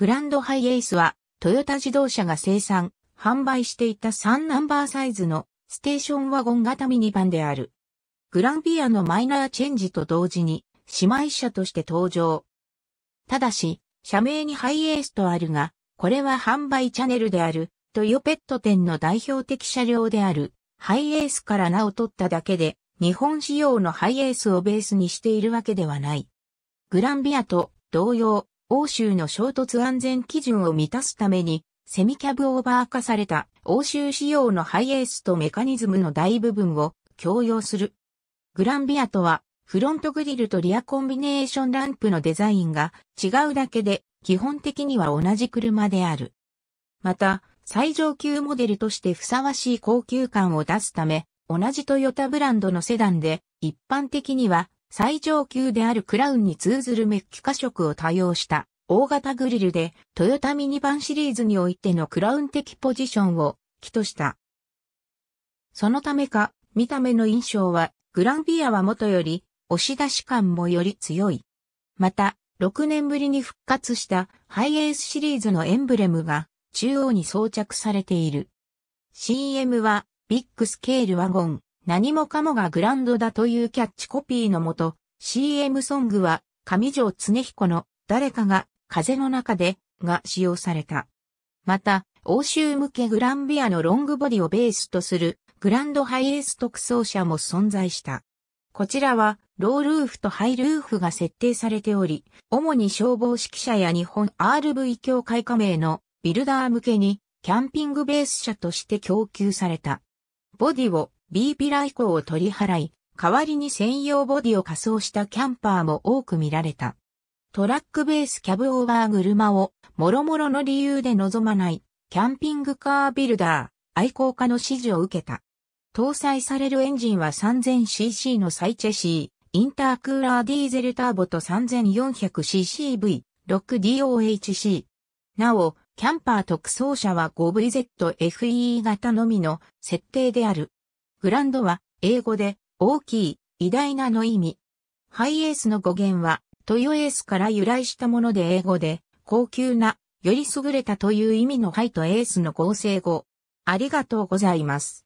グランドハイエースは、トヨタ自動車が生産、販売していた3ナンバーサイズのステーションワゴン型ミニバンである。グランビアのマイナーチェンジと同時に、姉妹車として登場。ただし、社名にハイエースとあるが、これは販売チャネルである、トヨペット店の代表的車両である、ハイエースから名を取っただけで、日本仕様のハイエースをベースにしているわけではない。グランビアと同様、欧州の衝突安全基準を満たすために、セミキャブオーバー化された欧州仕様のハイエースとメカニズムの大部分を共用する。グランビアとは、フロントグリルとリアコンビネーションランプのデザインが違うだけで、基本的には同じ車である。また、最上級モデルとしてふさわしい高級感を出すため、同じトヨタブランドのセダンで、一般的には最上級であるクラウンに通ずるメッキ化色を多用した大型グリルでトヨタミニバンシリーズにおいてのクラウン的ポジションを起とした。そのためか、見た目の印象はグランビアは元より押し出し感もより強い。また、6年ぶりに復活したハイエースシリーズのエンブレムが中央に装着されている。CM はビッグスケールワゴン、何もかもがグランドだというキャッチコピーのもと、CM ソングは上条常彦の誰かが風の中でが使用された。また、欧州向けグランビアのロングボディをベースとするグランドハイエース特装車も存在した。こちらはロールーフとハイルーフが設定されており、主に消防指揮者や日本 RV 協会加盟のビルダー向けにキャンピングベース車として供給された。ボディを B ピラ以降を取り払い、代わりに専用ボディを仮装したキャンパーも多く見られた。トラックベースキャブオーバー車を、諸々の理由で望まない、キャンピングカービルダー、愛好家の支持を受けた。搭載されるエンジンは 3000cc のサイチェシー、インタークーラーディーゼルターボと 3400ccV、6DOHC。なお、キャンパー特装車は 5VZFE 型のみの設定である。グランドは、英語で、大きい、偉大なの意味。ハイエースの語源は、トヨエースから由来したもので英語で、高級な、より優れたという意味のハイとエースの合成語。ありがとうございます。